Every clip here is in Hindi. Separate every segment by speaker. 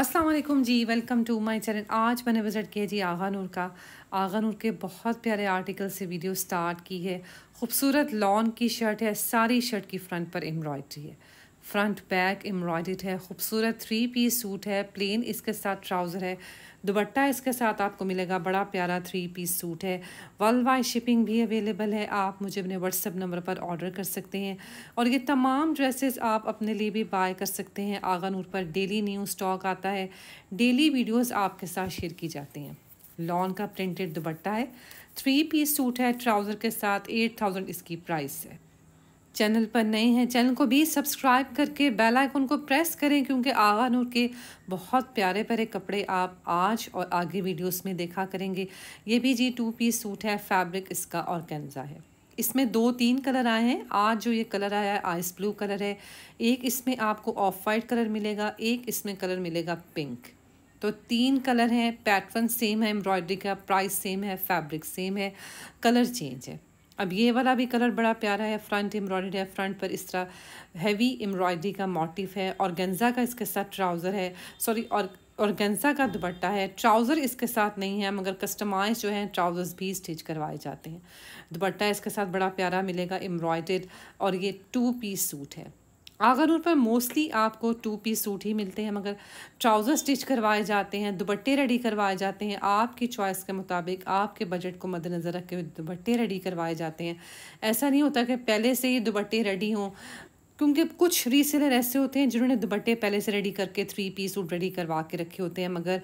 Speaker 1: Aslam ji welcome to my channel आज मैंने विज़िट किया जी आगा नूर का आगा नूर के बहुत प्यारे आर्टिकल से वीडियो स्टार्ट की है खूबसूरत लॉन की शर्ट है सारी शर्ट की फ्रंट पर एम्ब्रॉयडरी है फ्रंट बैक एम्ब्रॉयड है खूबसूरत थ्री पीस सूट है प्लेन इसके साथ ट्राउज़र है दुबट्टा इसके साथ आपको मिलेगा बड़ा प्यारा थ्री पीस सूट है वर्ल्ड वाइड शिपिंग भी अवेलेबल है आप मुझे अपने व्हाट्सअप नंबर पर ऑर्डर कर सकते हैं और ये तमाम ड्रेसेस आप अपने लिए भी बाय कर सकते हैं आगा नूर पर डेली न्यू स्टॉक आता है डेली वीडियोज़ आपके साथ शेयर की जाती हैं लॉन का प्रिंटेड दुबट्टा है थ्री पीस सूट है ट्राउज़र के साथ एट थाउजेंड इसकी प्राइस है चैनल पर नए हैं चैनल को भी सब्सक्राइब करके बेल आइकन को प्रेस करें क्योंकि आगा नूर के बहुत प्यारे प्यारे कपड़े आप आज और आगे वीडियोस में देखा करेंगे ये भी जी टू पीस सूट है फैब्रिक इसका और कैंजा है इसमें दो तीन कलर आए हैं आज जो ये कलर आया है आइस ब्लू कलर है एक इसमें आपको ऑफ वाइट कलर मिलेगा एक इसमें कलर मिलेगा पिंक तो तीन कलर हैं पैटर्न सेम है एम्ब्रॉयडरी का प्राइस सेम है फैब्रिक सेम है कलर चेंज है अब ये वाला भी कलर बड़ा प्यारा है फ्रंट एम्ब्रॉयड है फ्रंट पर इस तरह हैवी एम्ब्रॉयडरी का मोटिफ है और गेंजा का इसके साथ ट्राउज़र है सॉरी और और गेंजा का दुपट्टा है ट्राउज़र इसके साथ नहीं है मगर कस्टमाइज जो है ट्राउज़र्स भी स्टिच करवाए जाते हैं दुपट्टा इसके साथ बड़ा प्यारा मिलेगा एम्ब्रॉयडेड और ये टू पीस सूट है आगा नूर पर मोस्टली आपको टू पीस सूट ही मिलते हैं मगर ट्राउज़र स्टिच करवाए जाते हैं दुपट्टे रेडी करवाए जाते हैं आपकी चॉइस के मुताबिक आपके बजट को मद्देनज़र रख के दुपट्टे रेडी करवाए जाते हैं ऐसा नहीं होता कि पहले से ही दुपट्टे रेडी हों क्योंकि कुछ रीसेलर ऐसे होते हैं जिन्होंने दुपट्टे पहले से रेडी करके थ्री पीस सूट रेडी करवा के रखे होते हैं मगर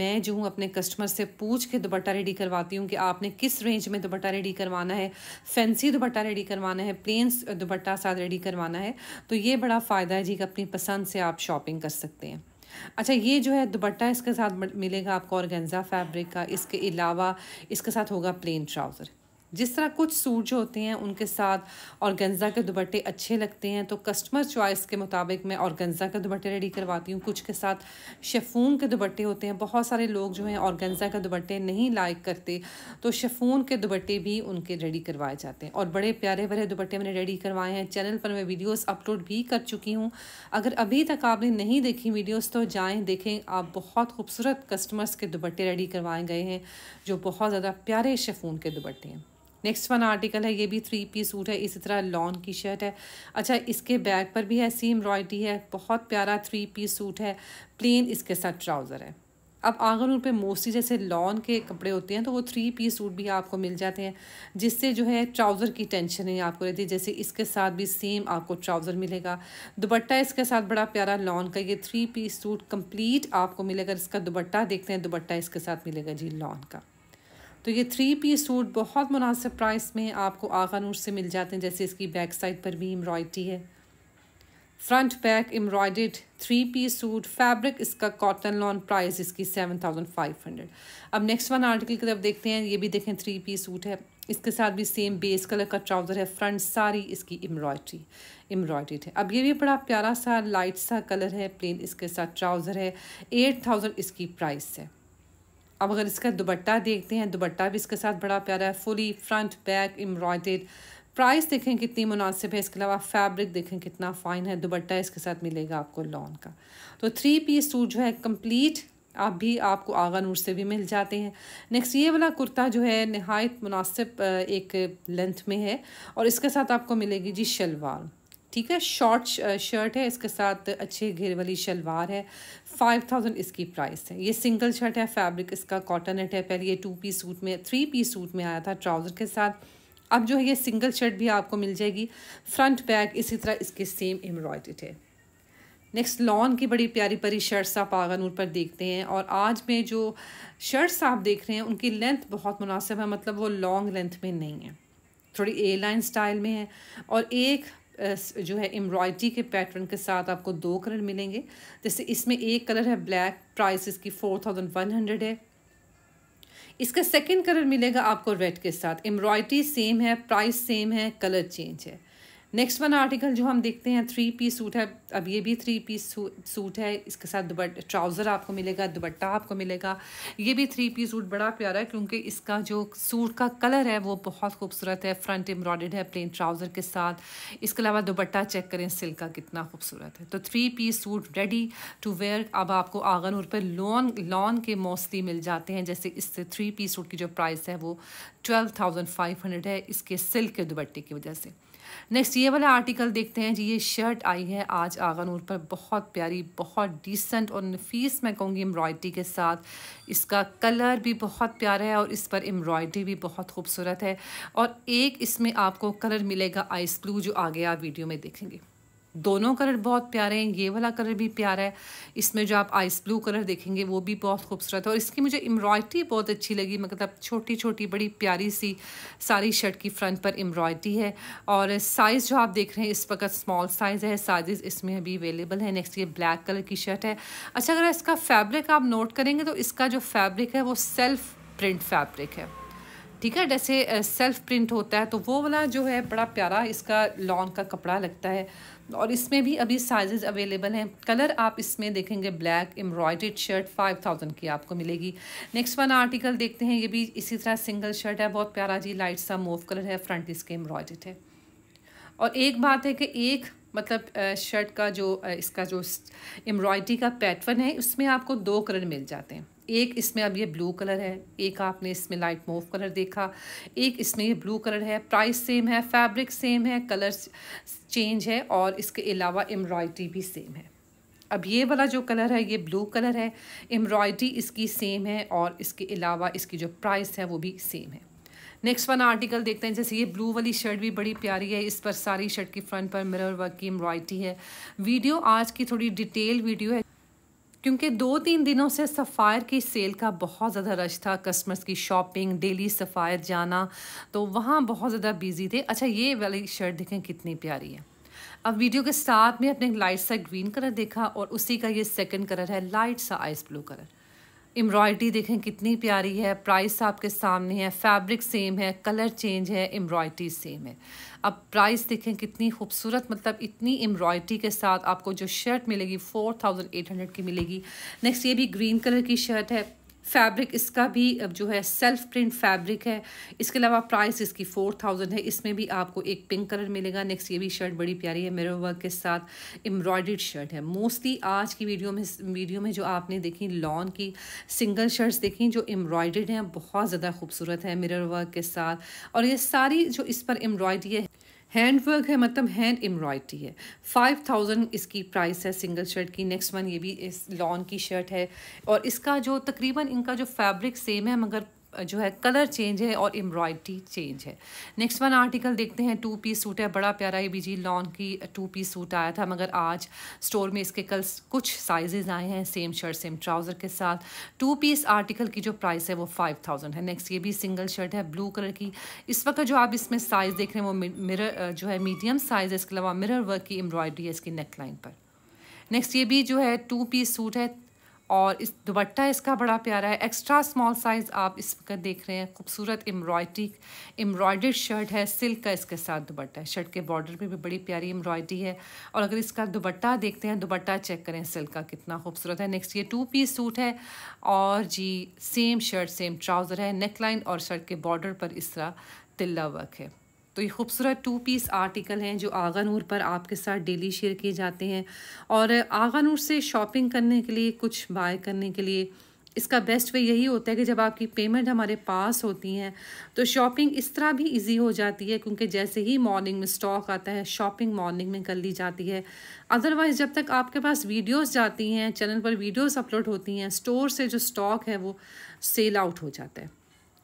Speaker 1: मैं जो हूँ अपने कस्टमर से पूछ के दुपट्टा रेडी करवाती हूँ कि आपने किस रेंज में दुपट्टा रेडी करवाना है फैंसी दुपट्टा रेडी करवाना है प्लेन दुपट्टा साथ रेडी करवाना है तो ये बड़ा फ़ायदा है जी कि अपनी पसंद से आप शॉपिंग कर सकते हैं अच्छा ये जो है दुपट्टा इसके साथ मिलेगा आपको और फैब्रिक का इसके अलावा इसके साथ होगा प्लेन ट्राउज़र जिस तरह कुछ सूट जो होते हैं उनके साथ ऑर्गेन्ज़ा के दुपट्टे अच्छे लगते हैं तो कस्टमर चॉइस के मुताबिक मैं ऑर्गेन्ज़ा के दुपट्टे रेडी करवाती हूँ कुछ के साथ शेफून के दुपट्टे होते हैं बहुत सारे लोग जो हैं ऑर्गेन्ज़ा के दुपट्टे नहीं लाइक करते तो शेफून के दुपट्टे भी उनके रेडी करवाए जाते हैं और बड़े प्यारे भरे दुपट्टे मैंने रेडी करवाए हैं चैनल पर मैं वीडियोज़ अपलोड भी कर चुकी हूँ अगर अभी तक आपने नहीं देखी वीडियोज़ तो जाएँ देखें आप बहुत खूबसूरत कस्टमर्स के दुपट्टे रेडी करवाए गए हैं जो बहुत ज़्यादा प्यारे शेफून के दुपट्टे हैं नेक्स्ट वन आर्टिकल है ये भी थ्री पीस सूट है इसी तरह लॉन की शर्ट है अच्छा इसके बैक पर भी है सेम एम्ब्रॉयडरी है बहुत प्यारा थ्री पीस सूट है प्लेन इसके साथ ट्राउज़र है अब आगर उन पर मोस्टली जैसे लॉन के कपड़े होते हैं तो वो थ्री पीस सूट भी आपको मिल जाते हैं जिससे जो है ट्राउज़र की टेंशन नहीं आपको रहती जैसे इसके साथ भी सेम आपको ट्राउज़र मिलेगा दुबट्टा इसके साथ बड़ा प्यारा लॉन का ये थ्री पीस सूट कंप्लीट आपको मिलेगा इसका दुबट्टा देखते हैं दुबट्टा इसके साथ मिलेगा जी लॉन का तो ये थ्री पीस सूट बहुत मुनासिब प्राइस में आपको आगा नूर से मिल जाते हैं जैसे इसकी बैक साइड पर भी एम्ब्रॉयड्री है front back embroidered three piece suit fabric इसका कॉटन लॉन प्राइस इसकी सेवन थाउजेंड फाइव हंड्रेड अब नेक्स्ट वन आर्टिकल की तरफ देखते हैं ये भी देखें थ्री पीस सूट है इसके साथ भी सेम बेस कलर का ट्राउज़र है फ्रंट सारी इसकी एम्ब्रॉयड्री एम्ब्रॉयडेड है अब ये भी बड़ा प्यारा सा लाइट सा कलर है प्लेन इसके साथ ट्राउज़र है एट थाउजेंड इसकी प्राइस है अब अगर इसका दुबट्टा देखते हैं दुबट्टा भी इसके साथ बड़ा प्यारा है fully front back embroidered price देखें कितनी मुनासिब है इसके अलावा फैब्रिक देखें कितना फ़ाइन है दुबट्टा इसके साथ मिलेगा आपको लॉन का तो थ्री पीस सूट जो है कंप्लीट आप भी आपको आगा नूर से भी मिल जाते हैं नेक्स्ट ये वाला कुर्ता जो है नहायत मुनासिब एक लेंथ में है और इसके साथ आपको मिलेगी जी शलवार ठीक है शॉर्ट शर्ट uh, है इसके साथ अच्छे घेर वाली शलवार है फाइव थाउजेंड इसकी प्राइस है ये सिंगल शर्ट है फैब्रिक इसका कॉटन नेट है पहले ये टू पीस सूट में थ्री पीस सूट में आया था ट्राउज़र के साथ अब जो है ये सिंगल शर्ट भी आपको मिल जाएगी फ्रंट बैक इसी तरह इसके सेम एम्ब्रॉयड है नेक्स्ट लॉन की बड़ी प्यारी प्यारी शर्ट्स आप आगा नूर पर देखते हैं और आज में जो शर्ट्स आप देख रहे हैं उनकी लेंथ बहुत मुनासिब है मतलब वो लॉन्ग लेंथ में नहीं है थोड़ी ए लाइन स्टाइल में है और एक जो है एम्ब्रॉयड्री के पैटर्न के साथ आपको दो कलर मिलेंगे जैसे इसमें एक कलर है ब्लैक प्राइस इसकी फोर थाउजेंड वन हंड्रेड है इसका सेकंड कलर मिलेगा आपको रेड के साथ एम्ब्रॉयड्री सेम है प्राइस सेम है कलर चेंज है नेक्स्ट वन आर्टिकल जो हम देखते हैं थ्री पीस सूट है अब ये भी थ्री पीस सूट है इसके साथ दुबट ट्राउज़र आपको मिलेगा दुबट्टा आपको मिलेगा ये भी थ्री पीस सूट बड़ा प्यारा है क्योंकि इसका जो सूट का कलर है वो बहुत खूबसूरत है फ्रंट एम्ब्रॉयड है प्लेन ट्राउज़र के साथ इसके अलावा दुबट्टा चेक करें सिल्क का कितना खूबसूरत है तो three piece suit ready to wear अब आपको आगनूर पर लॉन लॉन के मोस्टली मिल जाते हैं जैसे इससे थ्री पीस सूट की जो प्राइस है वो ट्वेल्व थाउजेंड फाइव हंड्रेड है इसके सिल्क के दुबट्टे की वजह से नेक्स्ट ये वाला आर्टिकल देखते हैं जी ये शर्ट आई है आज आगनूर पर बहुत प्यारी बहुत डिसेंट और नफीस मैं कहूँगी एम्ब्रॉयडरी के साथ इसका कलर भी बहुत प्यारा है और इस पर एम्ब्रॉयडरी भी बहुत खूबसूरत है और एक इसमें आपको कलर मिलेगा आइस ब्लू जो आगे आप वीडियो में देखेंगे दोनों कलर बहुत प्यारे हैं ये वाला कलर भी प्यारा है इसमें जो आप आइस ब्लू कलर देखेंगे वो भी बहुत खूबसूरत है और इसकी मुझे एम्ब्रॉयडरी बहुत अच्छी लगी मतलब छोटी छोटी बड़ी प्यारी सी सारी शर्ट की फ्रंट पर एम्ब्रॉयडरी है और साइज़ जो आप देख रहे हैं इस वक्त स्मॉल साइज़ है साइज़ इसमें अभी अवेलेबल है नेक्स्ट ये ब्लैक कलर की शर्ट है अच्छा अगर इसका फैब्रिक आप नोट करेंगे तो इसका जो फैब्रिक है वो सेल्फ प्रिंट फैब्रिक है ठीक है जैसे सेल्फ प्रिंट होता है तो वो वाला जो है बड़ा प्यारा इसका लॉन का कपड़ा लगता है और इसमें भी अभी साइजेज़ अवेलेबल हैं कलर आप इसमें देखेंगे ब्लैक एम्ब्रॉयड शर्ट फाइव थाउजेंड की आपको मिलेगी नेक्स्ट वन आर्टिकल देखते हैं ये भी इसी तरह सिंगल शर्ट है बहुत प्यारा जी लाइट सा मोव कलर है फ्रंट इसके एम्ब्रॉयड है और एक बात है कि एक मतलब शर्ट का जो इसका जो एम्ब्रॉयडरी का पैटर्न है उसमें आपको दो कलर मिल जाते हैं एक इसमें अब ये ब्लू कलर है एक आपने इसमें लाइट मोव कलर देखा एक इसमें ये ब्लू कलर है प्राइस सेम है फैब्रिक सेम है कलर चेंज है और इसके अलावा एम्ब्रॉयड्री भी सेम है अब ये वाला जो कलर है ये ब्लू कलर है एम्ब्रॉयड्री इसकी सेम है और इसके अलावा इसकी जो प्राइस है वो भी सेम है नेक्स्ट वन आर्टिकल देखते हैं जैसे ये ब्लू वाली शर्ट भी बड़ी प्यारी है इस पर सारी शर्ट की फ्रंट पर मिरर वर्क की एम्ब्रॉयडरी है वीडियो आज की थोड़ी डिटेल वीडियो है क्योंकि दो तीन दिनों से सफ़ायर की सेल का बहुत ज़्यादा रश था कस्टमर्स की शॉपिंग डेली सफ़ायर जाना तो वहाँ बहुत ज़्यादा बिजी थे अच्छा ये वाली शर्ट देखें कितनी प्यारी है अब वीडियो के साथ में अपने लाइट सा ग्रीन कलर देखा और उसी का ये सेकंड कलर है लाइट सा आइस ब्लू कलर एम्ब्रॉयडरी देखें कितनी प्यारी है प्राइस आपके सामने है फैब्रिक सेम है कलर चेंज है एम्ब्रॉयडरी सेम है अब प्राइस देखें कितनी खूबसूरत मतलब इतनी एम्ब्रॉयडरी के साथ आपको जो शर्ट मिलेगी फोर थाउजेंड एट हंड्रेड की मिलेगी नेक्स्ट ये भी ग्रीन कलर की शर्ट है फैब्रिक इसका भी जो है सेल्फ प्रिंट फैब्रिक है इसके अलावा प्राइस इसकी फोर थाउजेंड है इसमें भी आपको एक पिंक कलर मिलेगा नेक्स्ट ये भी शर्ट बड़ी प्यारी है मेरे वर्क के साथ एम्ब्रॉयड शर्ट है मोस्टली आज की वीडियो में वीडियो में जो आपने देखी लॉन की सिंगल शर्ट्स देखी जो एम्ब्रॉयड हैं बहुत ज़्यादा खूबसूरत है मिरर वर्क के साथ और ये सारी जो इस पर एम्ब्रॉयडरी है हैंड वर्क है मतलब हैंड एम्ब्रॉयड्री है फाइव थाउजेंड इसकी प्राइस है सिंगल शर्ट की नेक्स्ट वन ये भी इस लॉन की शर्ट है और इसका जो तकरीबन इनका जो फैब्रिक सेम है मगर जो है कलर चेंज है और एम्ब्रॉयड्री चेंज है नेक्स्ट वन आर्टिकल देखते हैं टू पीस सूट है बड़ा प्यारा ये बीजी लॉन की टू पीस सूट आया था मगर आज स्टोर में इसके कल कुछ साइजेज आए हैं सेम शर्ट सेम ट्राउज़र के साथ टू पीस आर्टिकल की जो प्राइस है वो फाइव थाउजेंड है नेक्स्ट ये भी सिंगल शर्ट है ब्लू कलर की इस वक्त जो आप इसमें साइज़ देख रहे हैं वो मिरर जो है मीडियम साइज़ है इसके अलावा मिरर वर्क की एम्ब्रॉयडरी है इसकी नेक लाइन पर नेक्स्ट ये भी जो है टू पीस सूट है और इस दुबट्टा इसका बड़ा प्यारा है एक्स्ट्रा स्मॉल साइज़ आप इस वक्त देख रहे हैं खूबसूरत एम्ब्रॉयडरी एम्ब्रॉयडर्ड शर्ट है सिल्क का इसके साथ दुबट्टा है शर्ट के बॉर्डर पे भी बड़ी प्यारी एम्ब्रॉयडरी है और अगर इसका दुबट्टा देखते हैं दुबट्टा चेक करें सिल्क का कितना खूबसूरत है नेक्स्ट ये टू पीस सूट है और जी सेम शर्ट सेम ट्राउज़र है नेकलाइन और शर्ट के बॉर्डर पर इस तरह तिल्ला वर्क है तो ये खूबसूरत टू पीस आर्टिकल हैं जो आगा नूर पर आपके साथ डेली शेयर किए जाते हैं और आगा नूर से शॉपिंग करने के लिए कुछ बाय करने के लिए इसका बेस्ट वे यही होता है कि जब आपकी पेमेंट हमारे पास होती हैं तो शॉपिंग इस तरह भी इजी हो जाती है क्योंकि जैसे ही मॉर्निंग में स्टॉक आता है शॉपिंग मॉर्निंग में कर ली जाती है अदरवाइज़ जब तक आपके पास वीडियोस जाती हैं चैनल पर वीडियोस अपलोड होती हैं स्टोर से जो स्टॉक है वो सेल आउट हो जाता है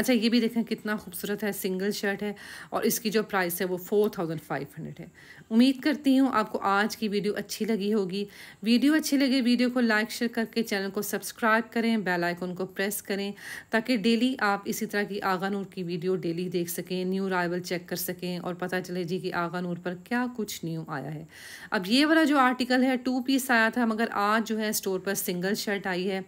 Speaker 1: अच्छा ये भी देखें कितना खूबसूरत है सिंगल शर्ट है और इसकी जो प्राइस है वो फोर थाउजेंड फाइव हंड्रेड है उम्मीद करती हूँ आपको आज की वीडियो अच्छी लगी होगी वीडियो अच्छी लगी वीडियो को लाइक शेयर करके चैनल को सब्सक्राइब करें बेल आइकन को प्रेस करें ताकि डेली आप इसी तरह की आगा नूर की वीडियो डेली देख सकें न्यू अराइवल चेक कर सकें और पता चले जी कि आगा नूर पर क्या कुछ न्यू आया है अब ये वाला जो आर्टिकल है टू पीस आया था मगर आज जो है स्टोर पर सिंगल शर्ट आई है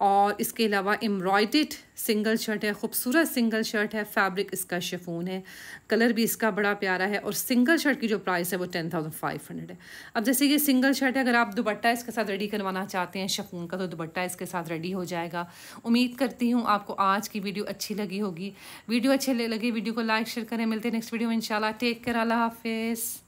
Speaker 1: और इसके अलावा एम्ब्रॉयड सिंगल शर्ट है खूबसूरत सिंगल शर्ट है फैब्रिक इसका शेफोन है कलर भी इसका बड़ा प्यारा है और सिंगल शर्ट की जो प्राइस है वो टेन थाउजेंड फाइव हंड्रेड है अब जैसे ये सिंगल शर्ट है अगर आप दुपट्टा इसके साथ रेडी करवाना चाहते हैं शेफोन का तो दुपट्टा इसके साथ रेडी हो जाएगा उम्मीद करती हूँ आपको आज की वीडियो अच्छी लगी होगी वीडियो अच्छी लगी वीडियो को लाइक शेयर करें मिलते हैं नेक्स्ट वीडियो में इंशाल्लाह टेक केयर अल्लाह हाफिज़